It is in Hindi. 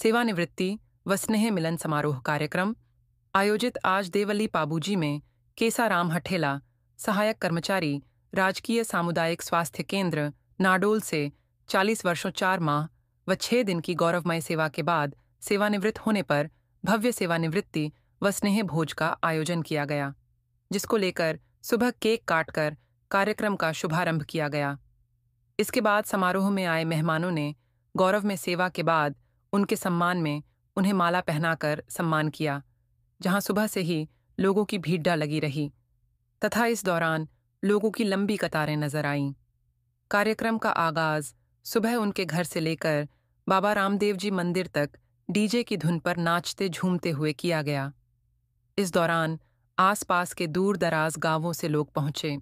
सेवानिवृत्ति व स्नेह मिलन समारोह कार्यक्रम आयोजित आज देवली पाबूजी में केसाराम हठेला सहायक कर्मचारी राजकीय सामुदायिक स्वास्थ्य केंद्र नाडोल से 40 वर्षों चार माह व छह दिन की गौरवमय सेवा के बाद सेवानिवृत्त होने पर भव्य सेवानिवृत्ति व स्नेह भोज का आयोजन किया गया जिसको लेकर सुबह केक काटकर कार्यक्रम का शुभारंभ किया गया इसके बाद समारोह में आए मेहमानों ने गौरव में सेवा के बाद उनके सम्मान में उन्हें माला पहनाकर सम्मान किया जहां सुबह से ही लोगों की भीड़ लगी रही तथा इस दौरान लोगों की लंबी कतारें नजर आईं कार्यक्रम का आगाज सुबह उनके घर से लेकर बाबा रामदेव जी मंदिर तक डीजे की धुन पर नाचते झूमते हुए किया गया इस दौरान आसपास के दूर दराज गांवों से लोग पहुंचे